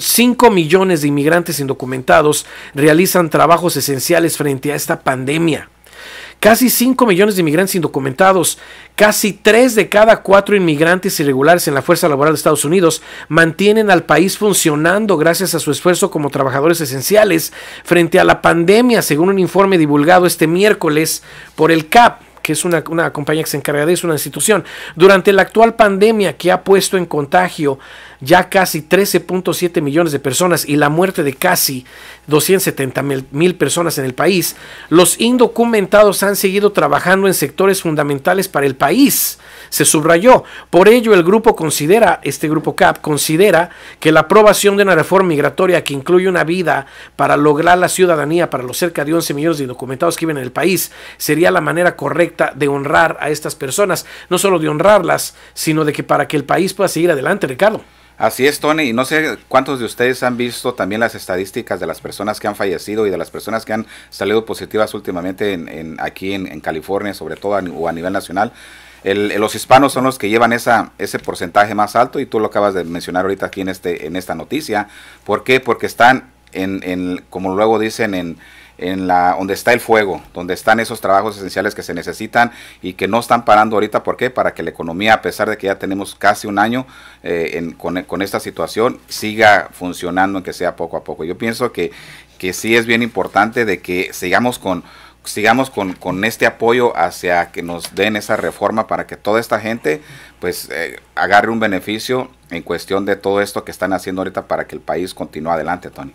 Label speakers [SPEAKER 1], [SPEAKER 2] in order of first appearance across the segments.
[SPEAKER 1] 5 millones de inmigrantes indocumentados realizan trabajos esenciales frente a esta pandemia. Casi 5 millones de inmigrantes indocumentados, casi 3 de cada 4 inmigrantes irregulares en la fuerza laboral de Estados Unidos mantienen al país funcionando gracias a su esfuerzo como trabajadores esenciales frente a la pandemia, según un informe divulgado este miércoles por el CAP que es una, una compañía que se encarga de eso, una institución, durante la actual pandemia que ha puesto en contagio ya casi 13.7 millones de personas y la muerte de casi 270 mil personas en el país, los indocumentados han seguido trabajando en sectores fundamentales para el país, se subrayó. Por ello, el grupo considera, este grupo CAP considera que la aprobación de una reforma migratoria que incluye una vida para lograr la ciudadanía para los cerca de 11 millones de indocumentados que viven en el país sería la manera correcta de honrar a estas personas, no solo de honrarlas, sino de que para que el país pueda seguir adelante, Ricardo.
[SPEAKER 2] Así es, Tony, y no sé cuántos de ustedes han visto también las estadísticas de las personas personas que han fallecido y de las personas que han salido positivas últimamente en, aquí en, California, sobre todo a, o a nivel nacional. los hispanos son los que llevan esa, ese porcentaje más alto y tú lo acabas de mencionar ahorita aquí en, este, en esta noticia. ¿Por qué? Porque están, en, como luego dicen, en, en la donde está el fuego, donde están esos trabajos esenciales que se necesitan y que no están parando ahorita. ¿Por qué? Para que la economía, a pesar de que ya tenemos casi un año eh, con, esta situación, siga funcionando, aunque sea poco a poco. Yo pienso que, que sí es bien importante de que sigamos con sigamos con, con, este apoyo hacia que nos den esa reforma para que toda esta gente pues eh, agarre un beneficio en cuestión de todo esto que están haciendo ahorita para que el país continúe adelante, Tony.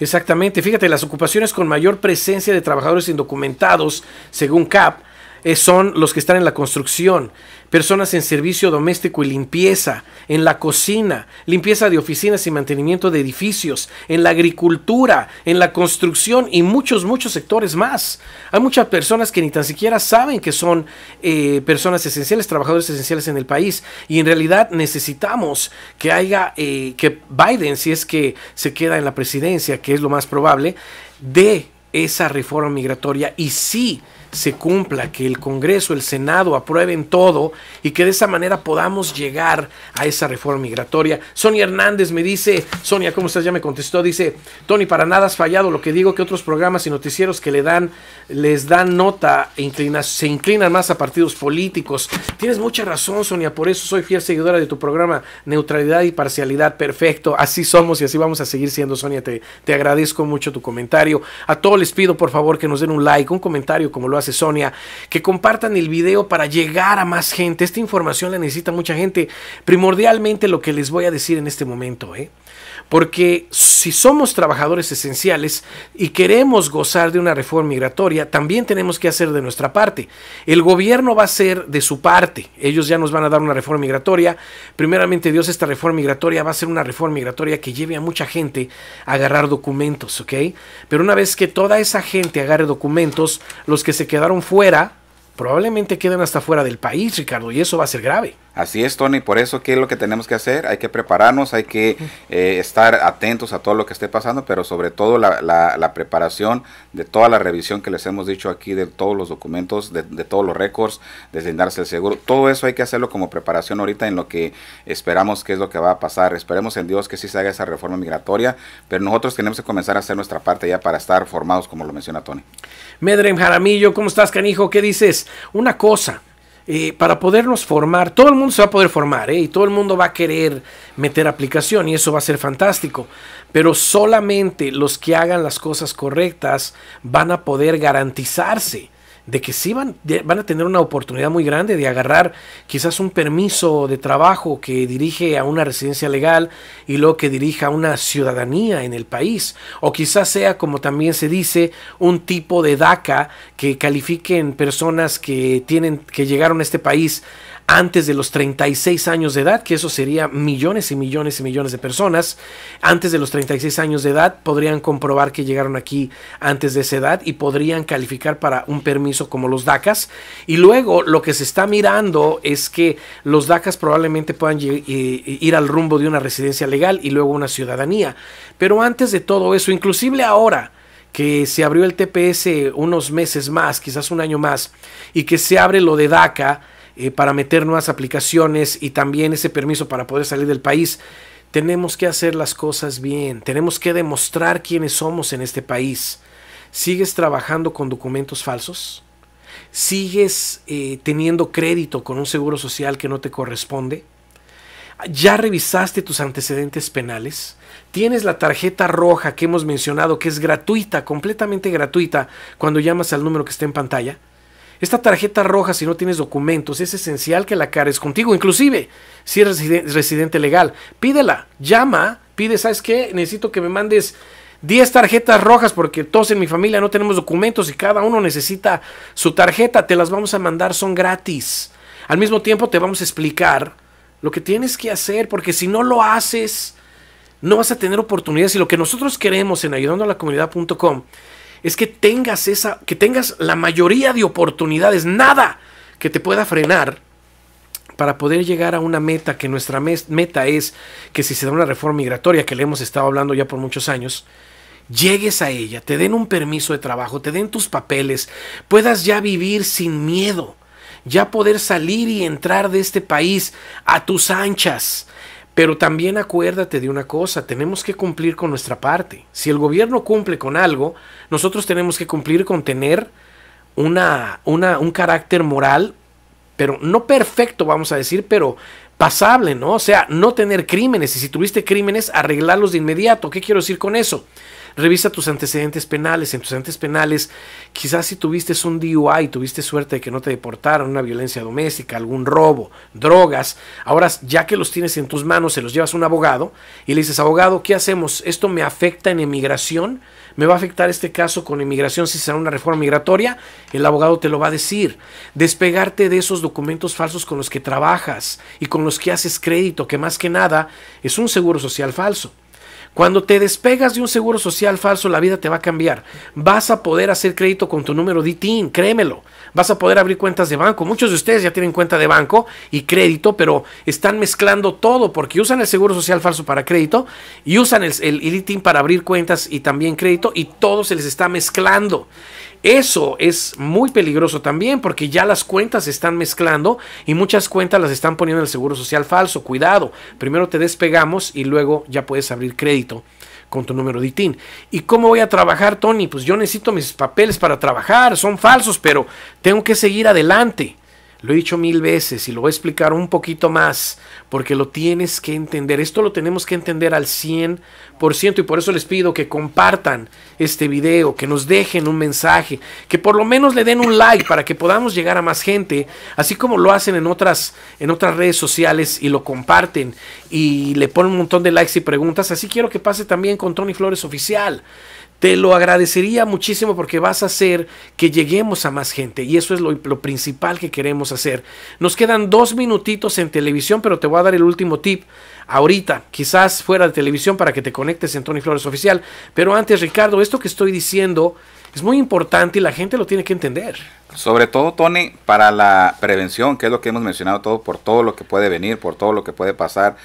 [SPEAKER 1] Exactamente, fíjate, las ocupaciones con mayor presencia de trabajadores indocumentados, según CAP, eh, son los que están en la construcción, personas en servicio doméstico y limpieza, en la cocina, limpieza de oficinas y mantenimiento de edificios, en la agricultura, en la construcción y muchos, muchos sectores más. Hay muchas personas que ni tan siquiera saben que son eh, personas esenciales, trabajadores esenciales en el país y en realidad necesitamos que haya, eh, que Biden, si es que se queda en la presidencia, que es lo más probable, de esa reforma migratoria y sí se cumpla, que el Congreso, el Senado aprueben todo y que de esa manera podamos llegar a esa reforma migratoria. Sonia Hernández me dice, Sonia, ¿cómo estás? Ya me contestó, dice, Tony, para nada has fallado, lo que digo que otros programas y noticieros que le dan, les dan nota e se inclinan más a partidos políticos. Tienes mucha razón, Sonia, por eso soy fiel seguidora de tu programa Neutralidad y Parcialidad. Perfecto, así somos y así vamos a seguir siendo, Sonia, te, te agradezco mucho tu comentario. A todos les pido, por favor, que nos den un like, un comentario como lo que compartan el video para llegar a más gente. Esta información la necesita mucha gente. Primordialmente lo que les voy a decir en este momento, ¿eh? Porque si somos trabajadores esenciales y queremos gozar de una reforma migratoria, también tenemos que hacer de nuestra parte. El gobierno va a hacer de su parte. Ellos ya nos van a dar una reforma migratoria. Primeramente Dios, esta reforma migratoria va a ser una reforma migratoria que lleve a mucha gente a agarrar documentos, ¿ok? Pero una vez que toda esa gente agarre documentos, los que se quedaron fuera probablemente queden hasta fuera del país, Ricardo, y eso va a
[SPEAKER 2] ser grave. Así es, Tony, por eso, ¿qué es lo que tenemos que hacer? Hay que prepararnos, hay que eh, estar atentos a todo lo que esté pasando, pero sobre todo la, preparación de toda la revisión que les hemos dicho aquí, de todos los documentos, de, todos los récords, deslindarse el seguro. Todo eso hay que hacerlo como preparación ahorita en lo que esperamos que es lo que va a pasar. Esperemos en Dios que sí se haga esa reforma migratoria, pero nosotros tenemos que comenzar a hacer nuestra parte ya para estar formados, como lo menciona Tony.
[SPEAKER 1] Medrem Jaramillo, ¿cómo estás, canijo? ¿Qué dices? Una cosa eh, para podernos formar. Todo el mundo se va a poder formar eh, y todo el mundo va a querer meter aplicación y eso va a ser fantástico. Pero solamente los que hagan las cosas correctas van a poder garantizarse de que sí van, van a tener una oportunidad muy grande de agarrar quizás un permiso de trabajo que dirige a una residencia legal y luego que dirija a una ciudadanía en el país. O quizás sea, como también se dice, un tipo de DACA que califiquen personas que, tienen, que llegaron a este país antes de los 36 años de edad, que eso sería millones y millones y millones de personas, antes de los 36 años de edad podrían comprobar que llegaron aquí antes de esa edad y podrían calificar para un permiso como los DACAS. Y luego lo que se está mirando es que los DACAS probablemente puedan eh, eh, ir al rumbo de una residencia legal y luego una ciudadanía. Pero antes de todo eso, inclusive ahora, que se abrió el TPS unos meses más, quizás un año más, y que se abre lo de DACA, eh, para meter nuevas aplicaciones y también ese permiso para poder salir del país. Tenemos que hacer las cosas bien, tenemos que demostrar quiénes somos en este país. ¿Sigues trabajando con documentos falsos? ¿Sigues eh, teniendo crédito con un seguro social que no te corresponde? ¿Ya revisaste tus antecedentes penales? ¿Tienes la tarjeta roja que hemos mencionado que es gratuita, completamente gratuita, cuando llamas al número que está en pantalla? Esta tarjeta roja, si no tienes documentos, es esencial que la cares contigo, inclusive si eres residente, legal. Pídela, llama, pide, ¿sabes qué? Necesito que me mandes 10 tarjetas rojas porque todos en mi familia no tenemos documentos y cada uno necesita su tarjeta, te las vamos a mandar, son gratis. Al mismo tiempo te vamos a explicar lo que tienes que hacer porque si no lo haces, no vas a tener oportunidades y lo que nosotros queremos en ayudando a la comunidad.com es que tengas esa, que tengas la mayoría de oportunidades, nada que te pueda frenar para poder llegar a una meta, que nuestra meta es que si se da una reforma migratoria, que le hemos estado hablando ya por muchos años, llegues a ella, te den un permiso de trabajo, te den tus papeles, puedas ya vivir sin miedo, ya poder salir y entrar de este país a tus anchas, pero también acuérdate de una cosa, tenemos que cumplir con nuestra parte. Si el gobierno cumple con algo, nosotros tenemos que cumplir con tener una, una, un carácter moral, pero no perfecto, vamos a decir, pero pasable, ¿no? O sea, no tener crímenes. Y si tuviste crímenes, arreglarlos de inmediato. ¿Qué quiero decir con eso? Revisa tus antecedentes penales. En tus antecedentes penales, quizás si tuviste un DUI, tuviste suerte de que no te deportaron, una violencia doméstica, algún robo, drogas. Ahora, ya que los tienes en tus manos, se los llevas a un abogado y le dices, abogado, ¿qué hacemos? ¿Esto me afecta en emigración? ¿Me va a afectar este caso con inmigración si será una reforma migratoria? El abogado te lo va a decir. Despegarte de esos documentos falsos con los que trabajas y con los que haces crédito, que más que nada es un seguro social falso. Cuando te despegas de un seguro social falso, la vida te va a cambiar. Vas a poder hacer crédito con tu número DITIN, créemelo. Vas a poder abrir cuentas de banco. Muchos de ustedes ya tienen cuenta de banco y crédito, pero están mezclando todo porque usan el seguro social falso para crédito y usan el, el para abrir cuentas y también crédito y todo se les está mezclando. Eso es muy peligroso también porque ya las cuentas se están mezclando y muchas cuentas las están poniendo en el seguro social falso. Cuidado, primero te despegamos y luego ya puedes abrir crédito con tu número de tin ¿Y cómo voy a trabajar, Tony? Pues yo necesito mis papeles para trabajar, son falsos, pero tengo que seguir adelante. Lo he dicho mil veces y lo voy a explicar un poquito más porque lo tienes que entender. Esto lo tenemos que entender al 100% y por eso les pido que compartan este video, que nos dejen un mensaje, que por lo menos le den un like para que podamos llegar a más gente, así como lo hacen en otras, en otras redes sociales y lo comparten y le ponen un montón de likes y preguntas. Así quiero que pase también con Tony Flores Oficial. Te lo agradecería muchísimo porque vas a hacer que lleguemos a más gente y eso es lo, principal que queremos hacer. Nos quedan dos minutitos en televisión, pero te voy a dar el último tip ahorita, quizás fuera de televisión para que te conectes en Tony Flores Oficial. Pero antes, Ricardo, esto que estoy diciendo es muy importante y la gente lo tiene que entender.
[SPEAKER 2] Sobre todo, Tony, para la prevención, que es lo que hemos mencionado todo, por todo lo que puede venir, por todo lo que puede pasar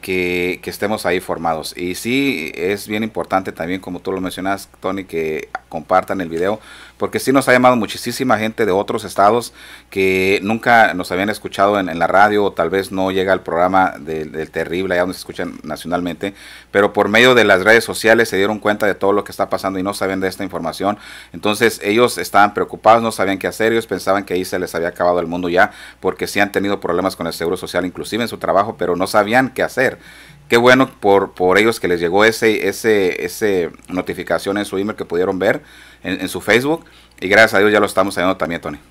[SPEAKER 2] que, estemos ahí formados. Y sí, es bien importante también, como tú lo mencionas, Tony, que compartan el video, porque sí nos ha llamado muchísima gente de otros estados que nunca nos habían escuchado en, la radio o tal vez no llega al programa del terrible, allá donde se escuchan nacionalmente, pero por medio de las redes sociales se dieron cuenta de todo lo que está pasando y no saben de esta información. Entonces ellos estaban preocupados, no sabían qué hacer, ellos pensaban que ahí se les había acabado el mundo ya, porque sí han tenido problemas con el Seguro Social, inclusive en su trabajo, pero no sabían que hacer. Qué bueno por, por ellos que les llegó ese, ese, ese notificación en su email que pudieron ver en, su Facebook. Y gracias a Dios ya lo estamos haciendo también, Tony.